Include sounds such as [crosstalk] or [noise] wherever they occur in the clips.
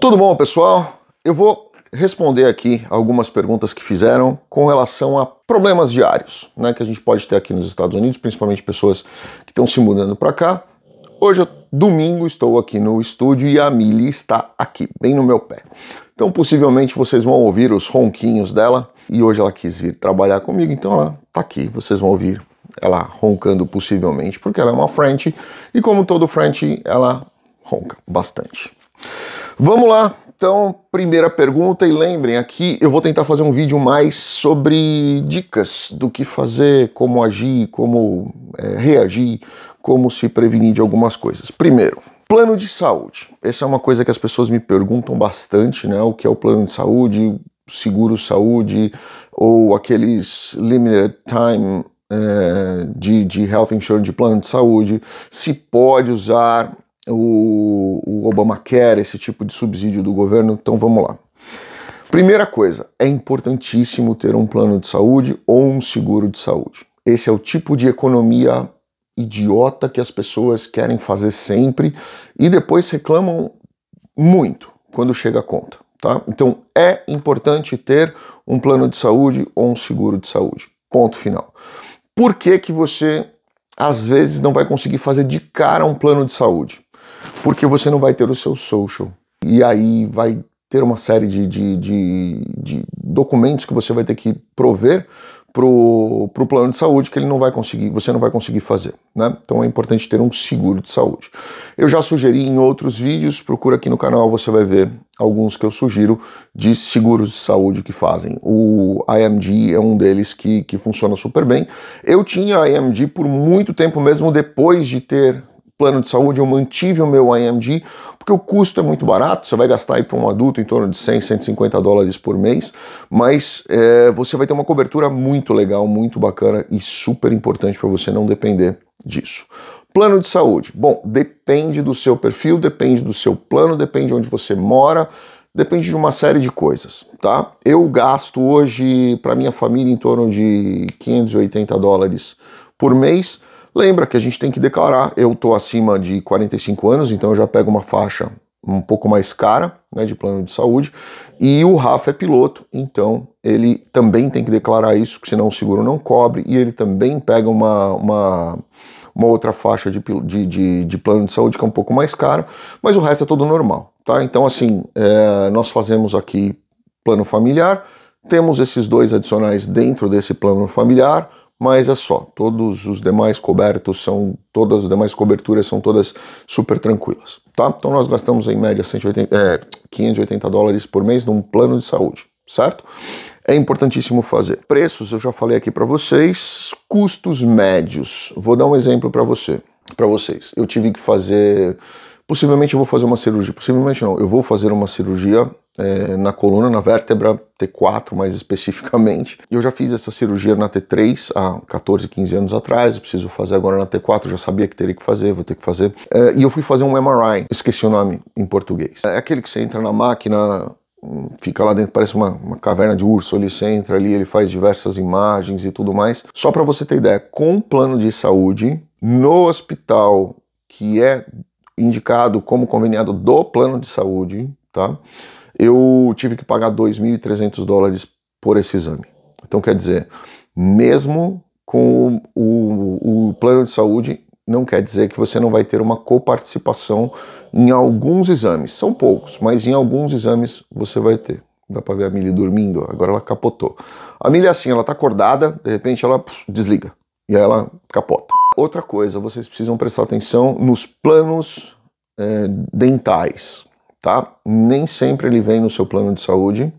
Tudo bom, pessoal? Eu vou responder aqui algumas perguntas que fizeram com relação a problemas diários, né, que a gente pode ter aqui nos Estados Unidos, principalmente pessoas que estão se mudando para cá. Hoje, domingo, estou aqui no estúdio e a Mili está aqui, bem no meu pé. Então, possivelmente vocês vão ouvir os ronquinhos dela e hoje ela quis vir trabalhar comigo, então ela tá aqui, vocês vão ouvir ela roncando possivelmente, porque ela é uma French e como todo French, ela ronca bastante. Vamos lá, então, primeira pergunta, e lembrem, aqui eu vou tentar fazer um vídeo mais sobre dicas do que fazer, como agir, como é, reagir, como se prevenir de algumas coisas. Primeiro, plano de saúde. Essa é uma coisa que as pessoas me perguntam bastante, né? O que é o plano de saúde, seguro saúde, ou aqueles limited time é, de, de health insurance, de plano de saúde, se pode usar o, o Obamacare, esse tipo de subsídio do governo. Então vamos lá. Primeira coisa, é importantíssimo ter um plano de saúde ou um seguro de saúde. Esse é o tipo de economia idiota que as pessoas querem fazer sempre e depois reclamam muito quando chega a conta, tá? Então é importante ter um plano de saúde ou um seguro de saúde. Ponto final. Por que que você às vezes não vai conseguir fazer de cara um plano de saúde? porque você não vai ter o seu social. E aí vai ter uma série de, de, de, de documentos que você vai ter que prover para o pro plano de saúde que ele não vai conseguir, você não vai conseguir fazer, né? Então é importante ter um seguro de saúde. Eu já sugeri em outros vídeos, procura aqui no canal, você vai ver alguns que eu sugiro de seguros de saúde que fazem. O IMG é um deles que, que funciona super bem. Eu tinha IMG por muito tempo, mesmo depois de ter plano de saúde, eu mantive o meu IMD, porque o custo é muito barato, você vai gastar aí para um adulto em torno de 100, 150 dólares por mês, mas é, você vai ter uma cobertura muito legal, muito bacana e super importante para você não depender disso. Plano de saúde. Bom, depende do seu perfil, depende do seu plano, depende de onde você mora, depende de uma série de coisas, tá? Eu gasto hoje para minha família em torno de 580 dólares por mês Lembra que a gente tem que declarar. Eu estou acima de 45 anos, então eu já pego uma faixa um pouco mais cara, né, de plano de saúde. E o Rafa é piloto, então ele também tem que declarar isso, senão o seguro não cobre. E ele também pega uma, uma, uma outra faixa de, de, de, de plano de saúde que é um pouco mais cara, mas o resto é todo normal, tá? Então, assim, é, nós fazemos aqui plano familiar, temos esses dois adicionais dentro desse plano familiar mas é só. Todos os demais cobertos são, todas as demais coberturas são todas super tranquilas, tá? Então nós gastamos em média 180, é, 580 dólares por mês num plano de saúde, certo? É importantíssimo fazer. Preços, eu já falei aqui para vocês, custos médios. Vou dar um exemplo para você, para vocês. Eu tive que fazer possivelmente eu vou fazer uma cirurgia, possivelmente não, eu vou fazer uma cirurgia é, na coluna, na vértebra T4 mais especificamente. E eu já fiz essa cirurgia na T3 há 14, 15 anos atrás, eu preciso fazer agora na T4, já sabia que teria que fazer, vou ter que fazer. É, e eu fui fazer um MRI, esqueci o nome em português. É aquele que você entra na máquina, hum, fica lá dentro, parece uma, uma, caverna de urso, ele entra ali, ele faz diversas imagens e tudo mais. Só para você ter ideia, com um plano de saúde, no hospital que é indicado como conveniado do plano de saúde, tá? eu tive que pagar 2.300 dólares por esse exame. Então, quer dizer, mesmo com o, o, plano de saúde, não quer dizer que você não vai ter uma coparticipação em alguns exames. São poucos, mas em alguns exames você vai ter. Dá para ver a Milly dormindo, agora ela capotou. A Milly é assim, ela tá acordada, de repente ela desliga e aí ela capota. Outra coisa, vocês precisam prestar atenção nos planos é, dentais tá? Nem sempre ele vem no seu plano de saúde,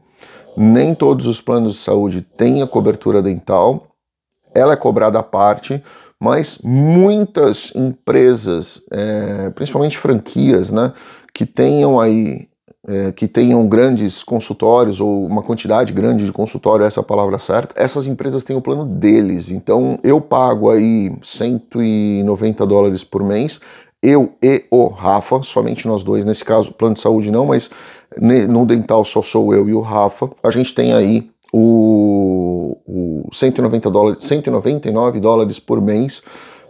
nem todos os planos de saúde têm a cobertura dental, ela é cobrada à parte, mas muitas empresas, é, principalmente franquias, né, que tenham aí é, que tenham grandes consultórios ou uma quantidade grande de consultório, essa é a palavra certa, essas empresas têm o plano deles. Então eu pago aí 190 dólares por mês eu e o Rafa, somente nós dois, nesse caso, plano de saúde não, mas no dental só sou eu e o Rafa. A gente tem aí o, o 190 dólares, 199 dólares por mês,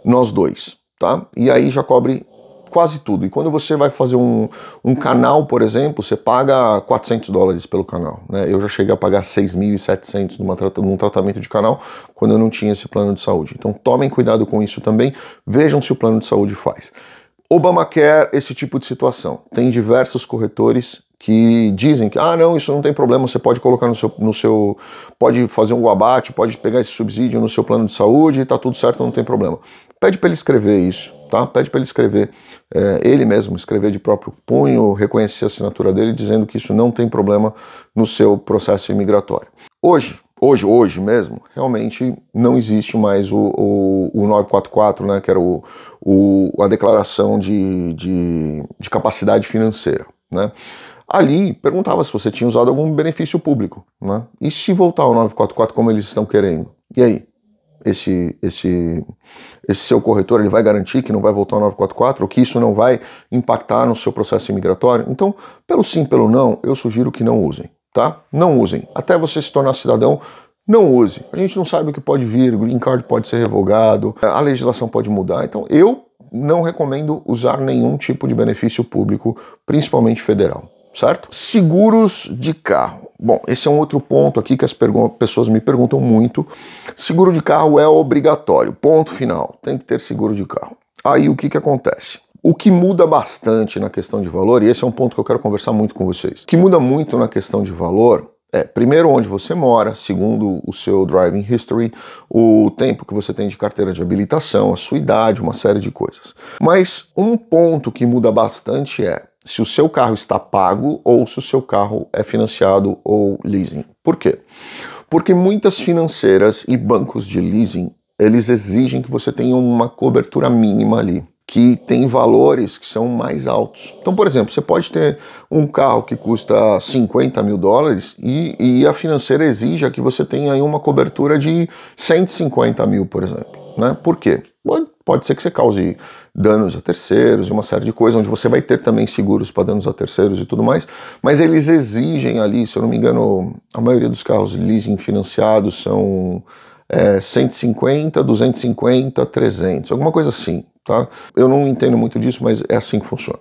nós dois, tá? E aí já cobre quase tudo. E quando você vai fazer um, um canal, por exemplo, você paga 400 dólares pelo canal. Né? Eu já cheguei a pagar 6.700 numa, num tratamento de canal quando eu não tinha esse plano de saúde. Então tomem cuidado com isso também. Vejam se o plano de saúde faz. Obamacare, esse tipo de situação. Tem diversos corretores que dizem que, ah, não, isso não tem problema, você pode colocar no seu, no seu pode fazer um abate, pode pegar esse subsídio no seu plano de saúde, tá tudo certo, não tem problema. Pede para ele escrever isso, tá? Pede para ele escrever, é, ele mesmo escrever de próprio punho, reconhecer a assinatura dele, dizendo que isso não tem problema no seu processo imigratório. Hoje, hoje, hoje mesmo, realmente não existe mais o, o, o 944, né, que era o, o a declaração de, de, de, capacidade financeira. Né? Ali perguntava se você tinha usado algum benefício público. Né? E se voltar ao 944 como eles estão querendo? E aí? Esse, esse, esse seu corretor ele vai garantir que não vai voltar ao 944 ou que isso não vai impactar no seu processo imigratório? Então, pelo sim, pelo não, eu sugiro que não usem tá? Não usem. Até você se tornar cidadão, não use. A gente não sabe o que pode vir, green card pode ser revogado, a legislação pode mudar. Então, eu não recomendo usar nenhum tipo de benefício público, principalmente federal, certo? Seguros de carro. Bom, esse é um outro ponto aqui que as pessoas me perguntam muito. Seguro de carro é obrigatório, ponto final. Tem que ter seguro de carro. Aí o que, que acontece? O que muda bastante na questão de valor, e esse é um ponto que eu quero conversar muito com vocês, o que muda muito na questão de valor é, primeiro, onde você mora, segundo, o seu driving history, o tempo que você tem de carteira de habilitação, a sua idade, uma série de coisas. Mas um ponto que muda bastante é se o seu carro está pago ou se o seu carro é financiado ou leasing. Por quê? Porque muitas financeiras e bancos de leasing eles exigem que você tenha uma cobertura mínima ali que tem valores que são mais altos. Então, por exemplo, você pode ter um carro que custa 50 mil dólares e, e a financeira exija que você tenha aí uma cobertura de 150 mil, por exemplo. Né? Por quê? Pode ser que você cause danos a terceiros e uma série de coisas, onde você vai ter também seguros para danos a terceiros e tudo mais, mas eles exigem ali, se eu não me engano, a maioria dos carros leasing financiados são é, 150, 250, 300, alguma coisa assim. Tá? Eu não entendo muito disso, mas é assim que funciona.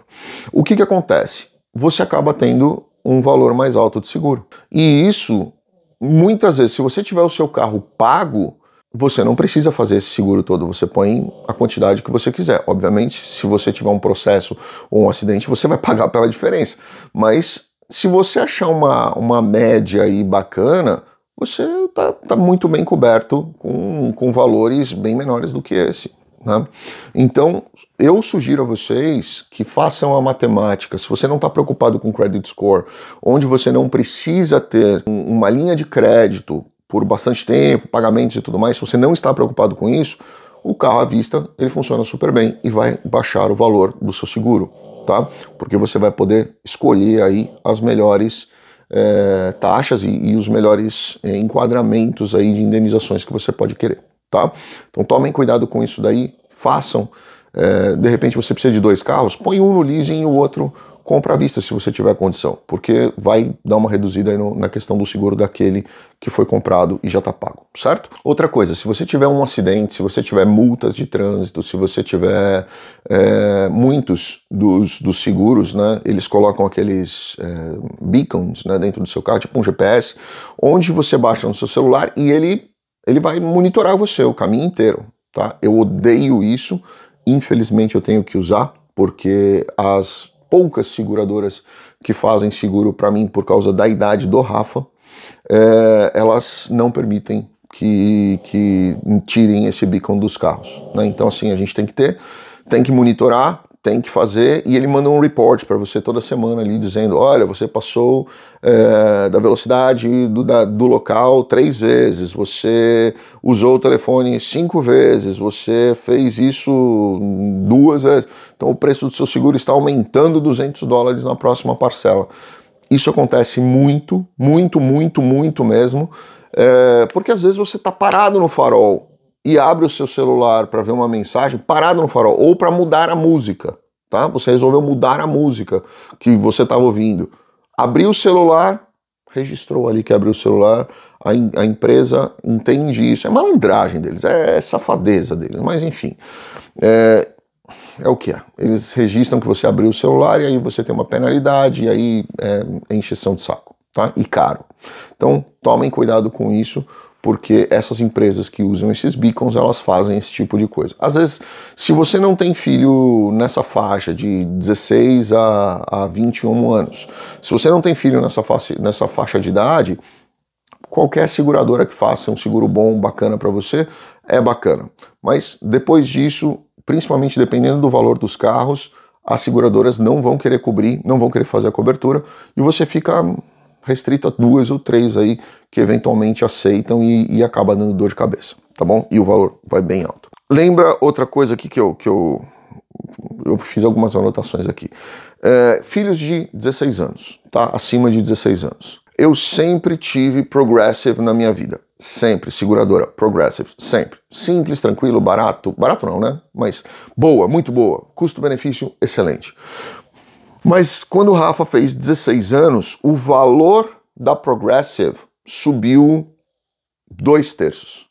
O que, que acontece? Você acaba tendo um valor mais alto de seguro. E isso, muitas vezes, se você tiver o seu carro pago, você não precisa fazer esse seguro todo, você põe a quantidade que você quiser. Obviamente, se você tiver um processo ou um acidente, você vai [laughs] pagar pela diferença. Mas se você achar uma, uma média aí bacana, você está tá muito bem coberto com, com valores bem menores do que esse. Né? Então, eu sugiro a vocês que façam a matemática. Se você não está preocupado com credit score, onde você não precisa ter uma linha de crédito por bastante tempo, pagamentos e tudo mais, se você não está preocupado com isso, o carro à vista ele funciona super bem e vai baixar o valor do seu seguro, tá? Porque você vai poder escolher aí as melhores é, taxas e, e, os melhores eh, enquadramentos aí de indenizações que você pode querer tá? Então tomem cuidado com isso daí, façam. É, de repente você precisa de dois carros, põe um no leasing e o outro compra à vista, se você tiver condição, porque vai dar uma reduzida no, na questão do seguro daquele que foi comprado e já está pago, certo? Outra coisa, se você tiver um acidente, se você tiver multas de trânsito, se você tiver é, muitos dos, dos seguros, né, eles colocam aqueles é, beacons né, dentro do seu carro, tipo um GPS, onde você baixa no seu celular e ele ele vai monitorar você o caminho inteiro, tá? Eu odeio isso, infelizmente eu tenho que usar, porque as poucas seguradoras que fazem seguro para mim por causa da idade do Rafa, é, elas não permitem que, que tirem esse beacon dos carros. Né? Então, assim, a gente tem que ter, tem que monitorar, tem que fazer e ele manda um report para você toda semana ali dizendo, olha, você passou é, da velocidade do, da, do local três vezes, você usou o telefone cinco vezes, você fez isso duas vezes, então o preço do seu seguro está aumentando 200 dólares na próxima parcela. Isso acontece muito, muito, muito, muito mesmo, é, porque às vezes você está parado no farol e abre o seu celular para ver uma mensagem parado no farol ou para mudar a música, tá? Você resolveu mudar a música que você estava ouvindo. Abriu o celular, registrou ali que abriu o celular, a, in, a empresa entende isso. É malandragem deles, é, é safadeza deles, mas enfim. É, é o que é. Eles registram que você abriu o celular e aí você tem uma penalidade, e aí é, é encheção de saco, tá? E caro. Então tomem cuidado com isso porque essas empresas que usam esses beacons, elas fazem esse tipo de coisa. Às vezes, se você não tem filho nessa faixa de 16 a, a 21 anos, se você não tem filho nessa, nessa faixa de idade, qualquer seguradora que faça um seguro bom, bacana para você, é bacana. Mas depois disso, principalmente dependendo do valor dos carros, as seguradoras não vão querer cobrir, não vão querer fazer a cobertura, e você fica restrito a duas ou três aí que eventualmente aceitam e, e acaba dando dor de cabeça, tá bom? E o valor vai bem alto. Lembra outra coisa aqui que eu, que eu, eu fiz algumas anotações aqui. É, filhos de 16 anos, tá? Acima de 16 anos. Eu sempre tive Progressive na minha vida. Sempre, seguradora, Progressive, sempre. Simples, tranquilo, barato. Barato não, né? Mas boa, muito boa. Custo-benefício excelente. Mas quando o Rafa fez 16 anos, o valor da Progressive subiu dois terços.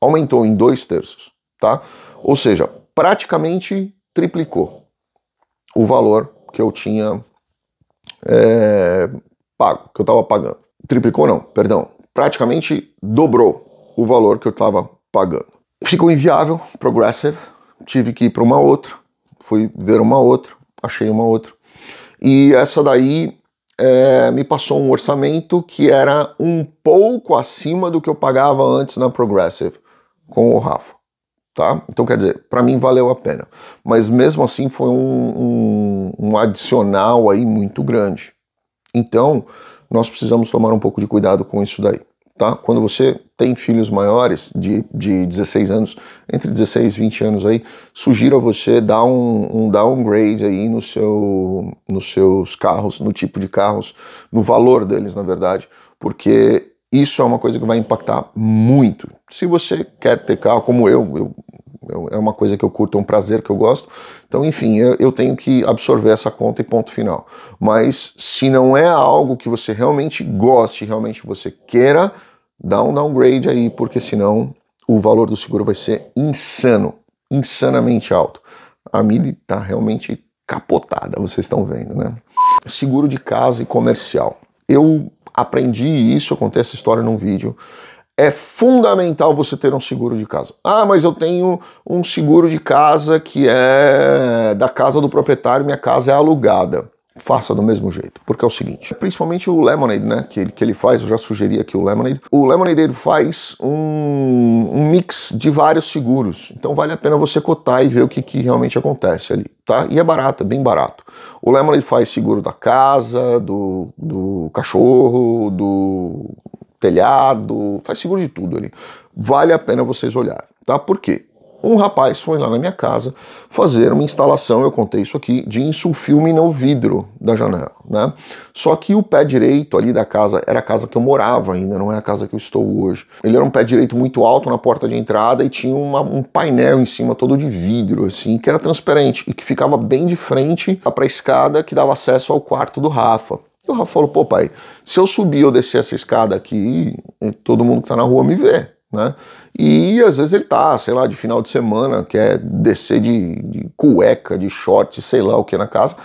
Aumentou em dois terços, tá? Ou seja, praticamente triplicou o valor que eu tinha é, pago, que eu estava pagando. Triplicou não, perdão. Praticamente dobrou o valor que eu estava pagando. Ficou inviável, Progressive. Tive que ir para uma outra. Fui ver uma outra. Achei uma outra e essa daí é, me passou um orçamento que era um pouco acima do que eu pagava antes na Progressive com o Rafa. Tá? Então, quer dizer, para mim valeu a pena. Mas mesmo assim foi um, um, um adicional aí muito grande. Então, nós precisamos tomar um pouco de cuidado com isso daí tá? Quando você tem filhos maiores, de, de 16 anos, entre 16 e 20 anos aí, sugiro a você dar um, um downgrade aí no seu, nos seus carros, no tipo de carros, no valor deles, na verdade, porque isso é uma coisa que vai impactar muito. Se você quer ter carro, como eu, eu, eu é uma coisa que eu curto, é um prazer que eu gosto. Então, enfim, eu, eu, tenho que absorver essa conta e ponto final. Mas se não é algo que você realmente goste, realmente você queira, dá um downgrade aí, porque senão o valor do seguro vai ser insano, insanamente alto. A Mili está realmente capotada, vocês estão vendo, né? Seguro de casa e comercial. Eu aprendi isso, eu contei essa história num vídeo. É fundamental você ter um seguro de casa. Ah, mas eu tenho um seguro de casa que é da casa do proprietário, minha casa é alugada faça do mesmo jeito. Porque é o seguinte, principalmente o Lemonade, né, que ele, que ele faz, eu já sugeri aqui o Lemonade. O Lemonade ele faz um, um mix de vários seguros, então vale a pena você cotar e ver o que, que realmente acontece ali, tá? E é barato, é bem barato. O Lemonade faz seguro da casa, do, do cachorro, do telhado, faz seguro de tudo ali. Vale a pena vocês olharem, tá? Por quê? Um rapaz foi lá na minha casa fazer uma instalação, eu contei isso aqui, de insulfilme no vidro da janela, né? Só que o pé direito ali da casa era a casa que eu morava ainda, não é a casa que eu estou hoje. Ele era um pé direito muito alto na porta de entrada e tinha uma, um painel em cima todo de vidro, assim, que era transparente e que ficava bem de frente para a escada que dava acesso ao quarto do Rafa. E o Rafa falou: pô, pai, se eu subir ou descer essa escada aqui, todo mundo que tá na rua me vê né? E às vezes ele tá, sei lá, de final de semana, quer descer de, de cueca, de short, sei lá o que na casa,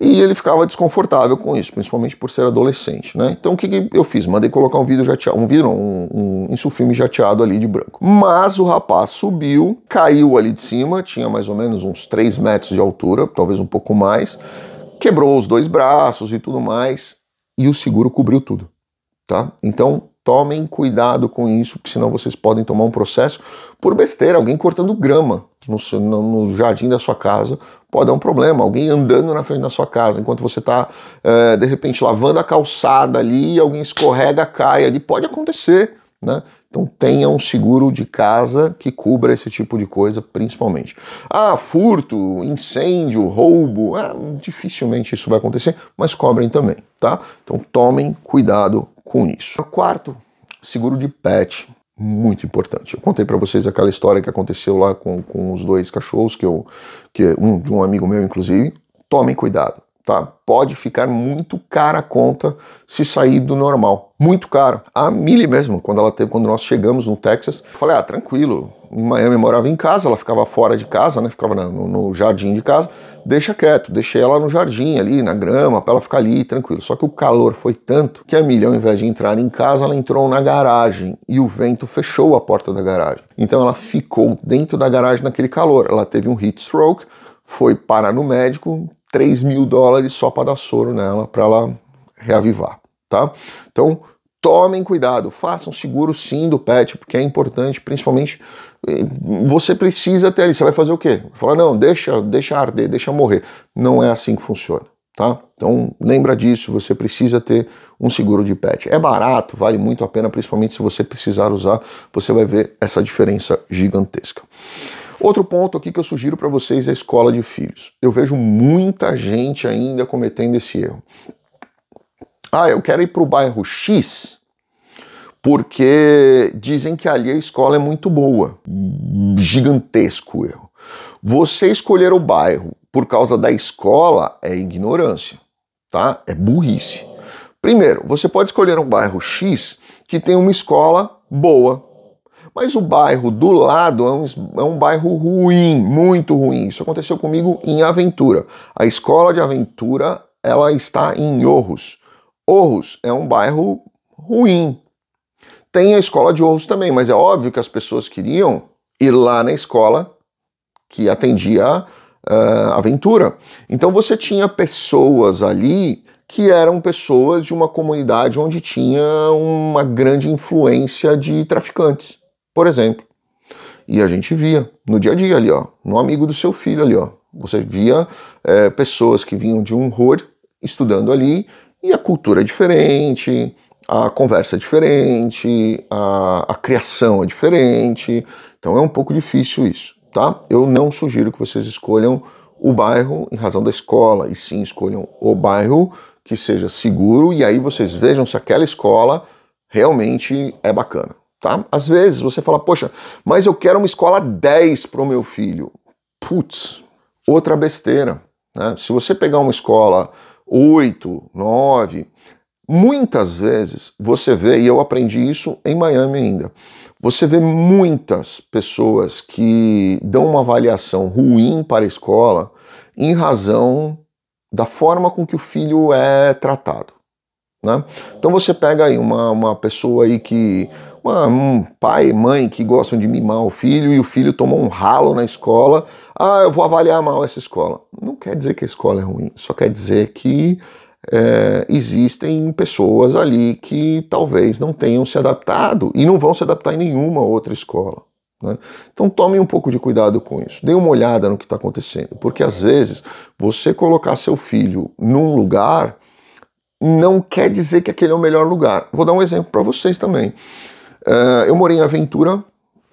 e ele ficava desconfortável com isso, principalmente por ser adolescente, né? Então o que, que eu fiz? Mandei colocar um vidro jateado, um vidro, um, um insufilme jateado ali de branco. Mas o rapaz subiu, caiu ali de cima, tinha mais ou menos uns 3 metros de altura, talvez um pouco mais, quebrou os dois braços e tudo mais, e o seguro cobriu tudo, tá? Então Tomem cuidado com isso, porque senão vocês podem tomar um processo por besteira. Alguém cortando grama no, no, jardim da sua casa pode dar um problema. Alguém andando na frente da sua casa enquanto você está, é, eh, de repente, lavando a calçada ali, alguém escorrega, cai ali. Pode acontecer, né? Então tenha um seguro de casa que cubra esse tipo de coisa, principalmente. Ah, furto, incêndio, roubo, ah, dificilmente isso vai acontecer, mas cobrem também, tá? Então tomem cuidado com isso. O quarto, seguro de pet, muito importante. Eu contei para vocês aquela história que aconteceu lá com, com os dois cachorros que eu que um de um amigo meu inclusive. Tomem cuidado, tá? Pode ficar muito cara a conta se sair do normal. Muito cara. A Millie mesmo, quando ela teve, quando nós chegamos no Texas, falei: "Ah, tranquilo, em Miami eu morava em casa, ela ficava fora de casa, né? Ficava no, no jardim de casa deixa quieto, deixei ela no jardim ali, na grama, para ela ficar ali tranquilo. Só que o calor foi tanto que a milha, ao invés de entrar em casa, ela entrou na garagem e o vento fechou a porta da garagem. Então ela ficou dentro da garagem naquele calor. Ela teve um heat stroke, foi parar no médico, 3 mil dólares só para dar soro nela, para ela reavivar, tá? Então, tomem cuidado, façam seguro sim do pet, porque é importante, principalmente eh, você precisa ter ali, você vai fazer o quê? Falar, não, deixa, deixa arder, deixa morrer. Não é assim que funciona, tá? Então lembra disso, você precisa ter um seguro de pet. É barato, vale muito a pena, principalmente se você precisar usar, você vai ver essa diferença gigantesca. Outro ponto aqui que eu sugiro para vocês é a escola de filhos. Eu vejo muita gente ainda cometendo esse erro ah, eu quero ir para o bairro X porque dizem que ali a escola é muito boa. Gigantesco erro. Você escolher o bairro por causa da escola é ignorância, tá? É burrice. Primeiro, você pode escolher um bairro X que tem uma escola boa, mas o bairro do lado é um, é um, bairro ruim, muito ruim. Isso aconteceu comigo em Aventura. A escola de Aventura ela está em Orros. Orros é um bairro ruim. Tem a escola de Orros também, mas é óbvio que as pessoas queriam ir lá na escola que atendia ah, a uh, aventura. Então você tinha pessoas ali que eram pessoas de uma comunidade onde tinha uma grande influência de traficantes, por exemplo. E a gente via no dia a dia ali, ó, no amigo do seu filho ali, ó. Você via é, pessoas que vinham de um hood estudando ali e a cultura é diferente, a conversa é diferente, a, a criação é diferente. Então é um pouco difícil isso, tá? Eu não sugiro que vocês escolham o bairro em razão da escola, e sim escolham o bairro que seja seguro, e aí vocês vejam se aquela escola realmente é bacana, tá? Às vezes você fala, poxa, mas eu quero uma escola 10 para o meu filho. Putz, outra besteira. Né? Se você pegar uma escola oito, nove, Muitas vezes você vê, e eu aprendi isso em Miami ainda, você vê muitas pessoas que dão uma avaliação ruim para a escola em razão da forma com que o filho é tratado. Né? Então você pega aí uma, uma pessoa aí que uma, um pai e mãe que gostam de mimar o filho e o filho tomou um ralo na escola. Ah, eu vou avaliar mal essa escola. Não quer dizer que a escola é ruim, só quer dizer que é, existem pessoas ali que talvez não tenham se adaptado e não vão se adaptar em nenhuma outra escola. Né? Então tome um pouco de cuidado com isso. Dê uma olhada no que está acontecendo, porque às vezes você colocar seu filho num lugar não quer dizer que aquele é o melhor lugar. Vou dar um exemplo para vocês também. Uh, eu morei em Aventura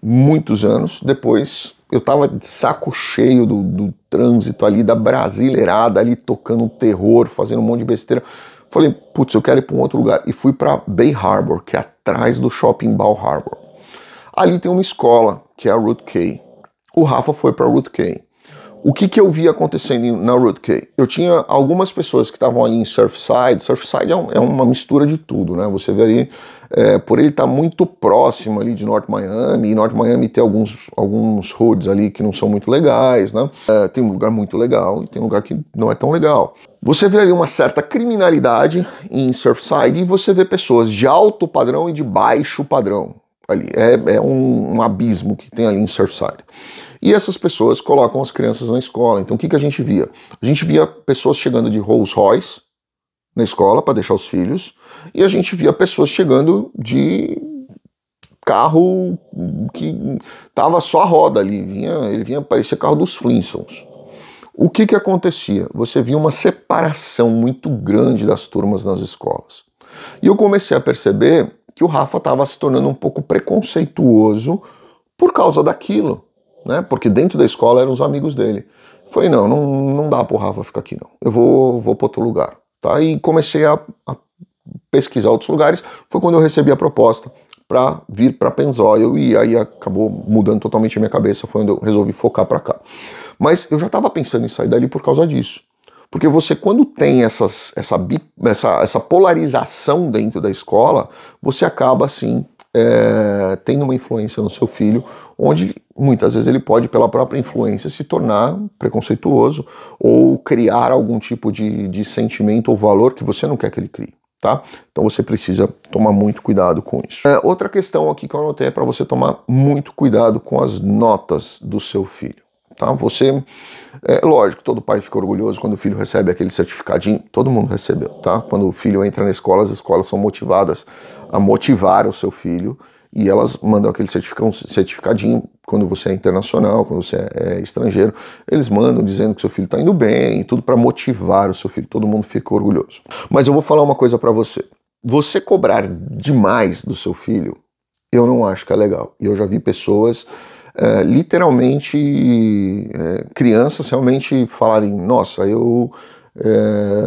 muitos anos, depois eu tava de saco cheio do, do trânsito ali, da brasileirada ali tocando terror, fazendo um monte de besteira. Falei, putz, eu quero ir para um outro lugar. E fui para Bay Harbor, que é atrás do shopping Bal Harbor. Ali tem uma escola, que é a Root K. O Rafa foi para Root K. O que, que eu vi acontecendo na K? Eu tinha algumas pessoas que estavam ali em Surfside. Surfside é, um, é, uma mistura de tudo, né? Você vê ali, é, por ele estar tá muito próximo ali de North Miami, e North Miami tem alguns, alguns roads ali que não são muito legais, né? É, tem um lugar muito legal e tem um lugar que não é tão legal. Você vê ali uma certa criminalidade em Surfside e você vê pessoas de alto padrão e de baixo padrão ali. É, é um, um, abismo que tem ali em Surfside. E essas pessoas colocam as crianças na escola. Então o que, que a gente via? A gente via pessoas chegando de Rolls Royce na escola para deixar os filhos, e a gente via pessoas chegando de carro que tava só a roda ali, vinha, ele vinha parecia carro dos Flintstones. O que que acontecia? Você via uma separação muito grande das turmas nas escolas. E eu comecei a perceber que o Rafa estava se tornando um pouco preconceituoso por causa daquilo, né? Porque dentro da escola eram os amigos dele. Falei, não, não, não dá o Rafa ficar aqui não. Eu vou, vou para outro lugar, tá? E comecei a, a, pesquisar outros lugares. Foi quando eu recebi a proposta para vir para Pennzoil e aí acabou mudando totalmente a minha cabeça, foi onde eu resolvi focar para cá. Mas eu já estava pensando em sair dali por causa disso. Porque você, quando tem essas, essa, essa, essa polarização dentro da escola, você acaba assim é, tendo uma influência no seu filho, onde muitas vezes ele pode, pela própria influência, se tornar preconceituoso ou criar algum tipo de, de sentimento ou valor que você não quer que ele crie. Tá? Então você precisa tomar muito cuidado com isso. É, outra questão aqui que eu anotei é para você tomar muito cuidado com as notas do seu filho. Tá? Você, é lógico, todo pai fica orgulhoso quando o filho recebe aquele certificadinho, todo mundo recebeu, tá? Quando o filho entra na escola, as escolas são motivadas a motivar o seu filho e elas mandam aquele certificadinho quando você é internacional, quando você é, é estrangeiro, eles mandam dizendo que seu filho está indo bem, tudo para motivar o seu filho, todo mundo fica orgulhoso. Mas eu vou falar uma coisa para você. Você cobrar demais do seu filho, eu não acho que é legal. E eu já vi pessoas é, literalmente é, crianças realmente falarem: nossa, eu, é,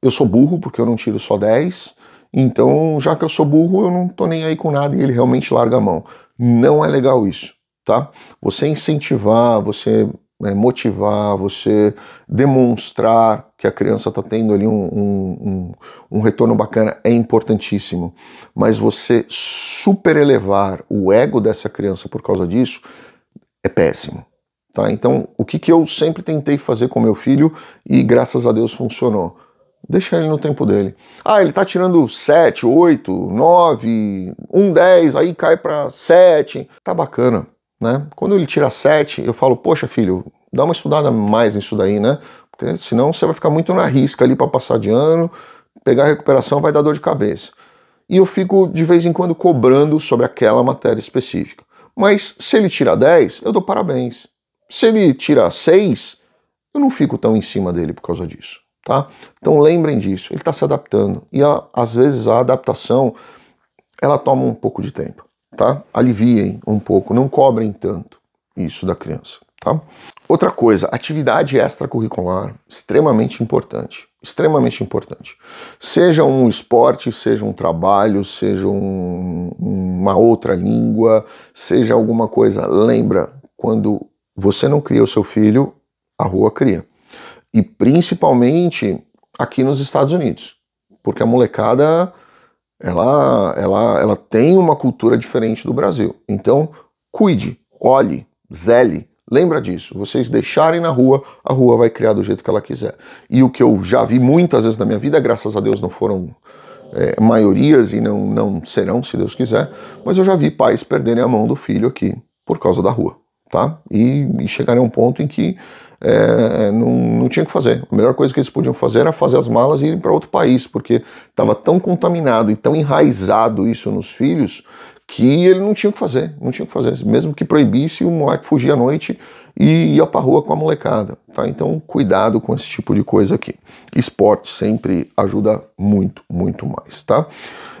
eu sou burro porque eu não tiro só 10, então já que eu sou burro, eu não tô nem aí com nada e ele realmente larga a mão. Não é legal isso, tá? Você incentivar, você né, motivar, você demonstrar que a criança está tendo ali um, um, um, um, retorno bacana é importantíssimo. Mas você superelevar o ego dessa criança por causa disso é péssimo. Tá? Então, o que, que eu sempre tentei fazer com meu filho e graças a Deus funcionou? Deixa ele no tempo dele. Ah, ele tá tirando 7, 8, 9, 1, 10, aí cai para 7. Tá bacana. Né? Quando ele tira 7, eu falo, poxa filho, dá uma estudada mais nisso daí, né? Porque senão você vai ficar muito na risca ali para passar de ano, pegar a recuperação vai dar dor de cabeça. E eu fico de vez em quando cobrando sobre aquela matéria específica. Mas se ele tira 10, eu dou parabéns. Se ele tira 6, eu não fico tão em cima dele por causa disso, tá? Então lembrem disso, ele está se adaptando. E a, às vezes a adaptação, ela toma um pouco de tempo tá? Aliviem um pouco, não cobrem tanto isso da criança, tá? Outra coisa, atividade extracurricular, extremamente importante, extremamente importante. Seja um esporte, seja um trabalho, seja um, uma outra língua, seja alguma coisa. Lembra, quando você não cria o seu filho, a rua cria. E principalmente aqui nos Estados Unidos, porque a molecada ela, ela, ela tem uma cultura diferente do Brasil. Então, cuide, olhe, zele, Lembra disso. Vocês deixarem na rua, a rua vai criar do jeito que ela quiser. E o que eu já vi muitas vezes na minha vida, graças a Deus não foram é, maiorias e não, não serão, se Deus quiser, mas eu já vi pais perderem a mão do filho aqui por causa da rua tá? E, e chegaram a um ponto em que é, não, não tinha o que fazer. A melhor coisa que eles podiam fazer era fazer as malas e ir para outro país, porque estava tão contaminado e tão enraizado isso nos filhos que ele não tinha o que fazer, não tinha o que fazer. Mesmo que proibisse, o moleque fugir à noite e ia pra rua com a molecada, tá? Então, cuidado com esse tipo de coisa aqui. Esporte sempre ajuda muito, muito mais, tá?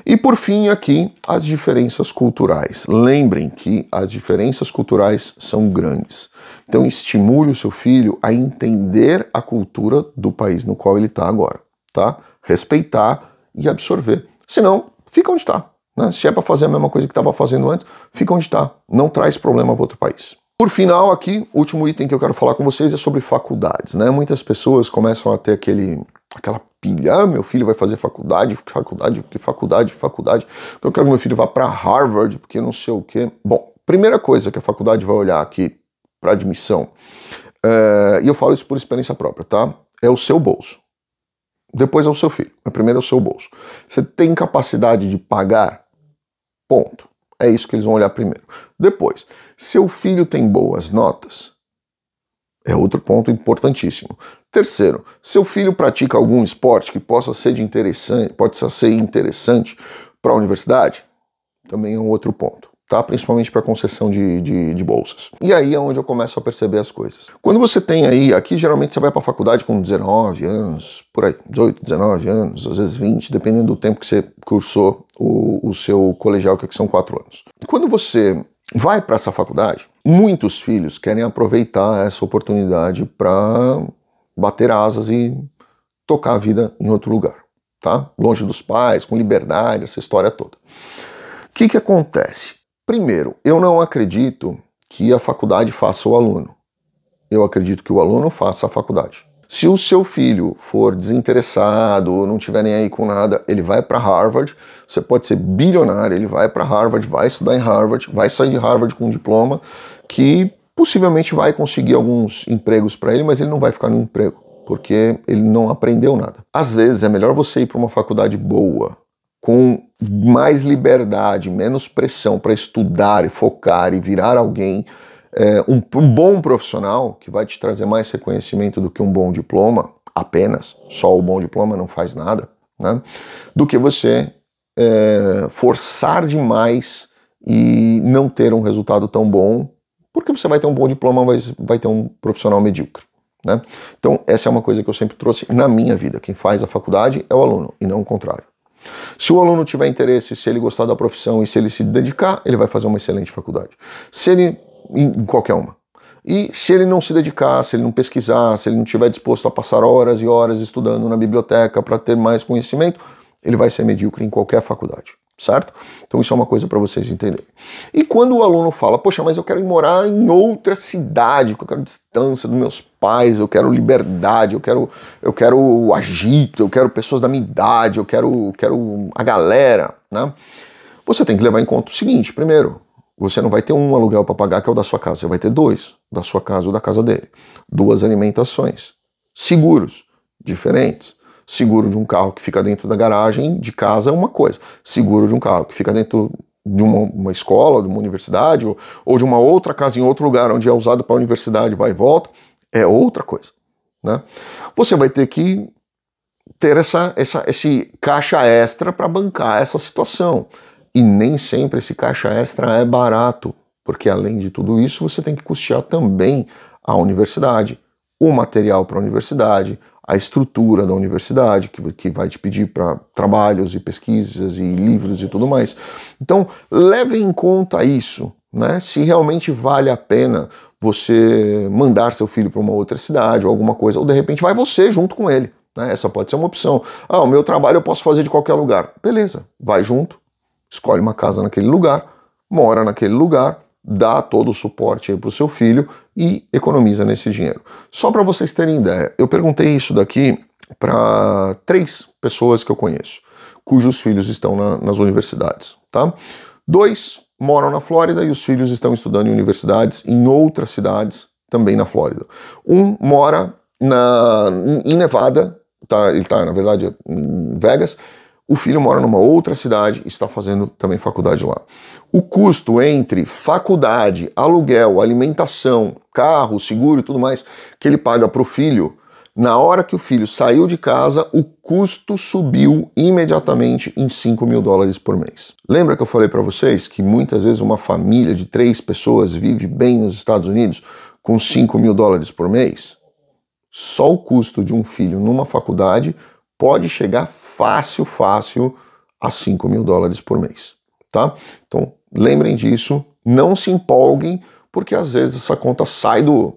E por fim, aqui, as diferenças culturais. Lembrem que as diferenças culturais são grandes. Então, estimule o seu filho a entender a cultura do país no qual ele está agora, tá? Respeitar e absorver. Senão, fica onde está. Né? Se é para fazer a mesma coisa que estava fazendo antes, fica onde está. Não traz problema para outro país. Por final, aqui, último item que eu quero falar com vocês é sobre faculdades. Né? Muitas pessoas começam a ter aquele, aquela pilha, ah, meu filho vai fazer faculdade, faculdade, faculdade, faculdade, porque eu quero que meu filho vá para Harvard, porque não sei o quê. Bom, primeira coisa que a faculdade vai olhar aqui para admissão, é, e eu falo isso por experiência própria, tá? É o seu bolso. Depois é o seu filho. Primeiro é o seu bolso. Você tem capacidade de pagar? Ponto. É isso que eles vão olhar primeiro. Depois, seu filho tem boas notas? É outro ponto importantíssimo. Terceiro, seu filho pratica algum esporte que possa ser de interessante, pode ser interessante para a universidade? Também é um outro ponto tá? principalmente para concessão de, de, de, bolsas. E aí é onde eu começo a perceber as coisas. Quando você tem aí, aqui geralmente você vai para a faculdade com 19 anos, por aí, 18, 19 anos, às vezes 20, dependendo do tempo que você cursou o, o seu colegial, que é são 4 anos. Quando você vai para essa faculdade, muitos filhos querem aproveitar essa oportunidade para bater asas e tocar a vida em outro lugar, tá? Longe dos pais, com liberdade, essa história toda. O que, que acontece? Primeiro, eu não acredito que a faculdade faça o aluno. Eu acredito que o aluno faça a faculdade. Se o seu filho for desinteressado, não tiver nem aí com nada, ele vai para Harvard. Você pode ser bilionário, ele vai para Harvard, vai estudar em Harvard, vai sair de Harvard com um diploma que possivelmente vai conseguir alguns empregos para ele, mas ele não vai ficar no emprego, porque ele não aprendeu nada. Às vezes é melhor você ir para uma faculdade boa com mais liberdade, menos pressão para estudar e focar e virar alguém, é, um, um bom profissional que vai te trazer mais reconhecimento do que um bom diploma, apenas, só o bom diploma não faz nada, né? do que você é, forçar demais e não ter um resultado tão bom, porque você vai ter um bom diploma, mas vai ter um profissional medíocre. Né? Então, essa é uma coisa que eu sempre trouxe na minha vida. Quem faz a faculdade é o aluno e não o contrário. Se o aluno tiver interesse, se ele gostar da profissão e se ele se dedicar, ele vai fazer uma excelente faculdade. Se ele, em qualquer uma. E se ele não se dedicar, se ele não pesquisar, se ele não estiver disposto a passar horas e horas estudando na biblioteca para ter mais conhecimento, ele vai ser medíocre em qualquer faculdade certo? Então isso é uma coisa para vocês entenderem. E quando o aluno fala, poxa, mas eu quero ir morar em outra cidade, porque eu quero distância dos meus pais, eu quero liberdade, eu quero, eu quero agito, eu quero pessoas da minha idade, eu quero, eu quero a galera, né? Você tem que levar em conta o seguinte, primeiro, você não vai ter um aluguel para pagar que é o da sua casa, você vai ter dois, da sua casa ou da casa dele. Duas alimentações, seguros, diferentes Seguro de um carro que fica dentro da garagem de casa é uma coisa. Seguro de um carro que fica dentro de uma, uma escola, de uma universidade, ou, ou, de uma outra casa em outro lugar onde é usado para a universidade, vai e volta, é outra coisa. Né? Você vai ter que ter essa, essa, esse caixa extra para bancar essa situação. E nem sempre esse caixa extra é barato, porque além de tudo isso, você tem que custear também a universidade, o material para a universidade, a estrutura da universidade, que, que vai te pedir para trabalhos e pesquisas e livros e tudo mais. Então, leve em conta isso, né? Se realmente vale a pena você mandar seu filho para uma outra cidade ou alguma coisa, ou de repente vai você junto com ele. Né? Essa pode ser uma opção. Ah, o meu trabalho eu posso fazer de qualquer lugar. Beleza, vai junto, escolhe uma casa naquele lugar, mora naquele lugar, dá todo o suporte para o seu filho e economiza nesse dinheiro. Só para vocês terem ideia, eu perguntei isso daqui para três pessoas que eu conheço, cujos filhos estão na, nas universidades, tá? Dois moram na Flórida e os filhos estão estudando em universidades em outras cidades também na Flórida. Um mora na, em Nevada, tá, ele está na verdade em Vegas, o filho mora numa outra cidade, está fazendo também faculdade lá. O custo entre faculdade, aluguel, alimentação, carro, seguro e tudo mais que ele paga para o filho, na hora que o filho saiu de casa, o custo subiu imediatamente em 5 mil dólares por mês. Lembra que eu falei para vocês que muitas vezes uma família de três pessoas vive bem nos Estados Unidos com 5 mil dólares por mês? Só o custo de um filho numa faculdade pode chegar fácil, fácil a 5 mil dólares por mês, tá? Então, lembrem disso, não se empolguem, porque às vezes essa conta sai do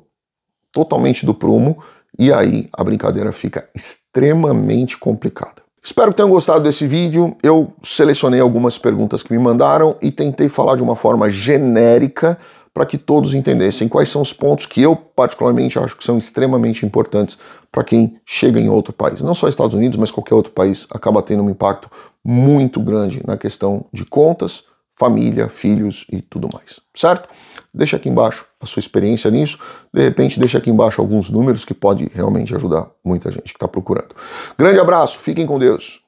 totalmente do prumo e aí a brincadeira fica extremamente complicada. Espero que tenham gostado desse vídeo. Eu selecionei algumas perguntas que me mandaram e tentei falar de uma forma genérica para que todos entendessem quais são os pontos que eu, particularmente, acho que são extremamente importantes para quem chega em outro país. Não só Estados Unidos, mas qualquer outro país acaba tendo um impacto muito grande na questão de contas, família, filhos e tudo mais, certo? Deixa aqui embaixo a sua experiência nisso. De repente, deixa aqui embaixo alguns números que pode realmente ajudar muita gente que está procurando. Grande abraço, fiquem com Deus.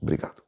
Obrigado.